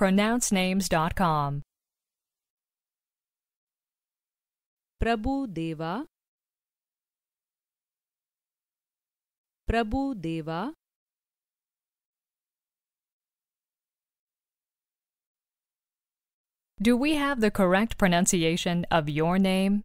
pronouncenames.com. Prabhu Deva Prabhu Deva Do we have the correct pronunciation of your name?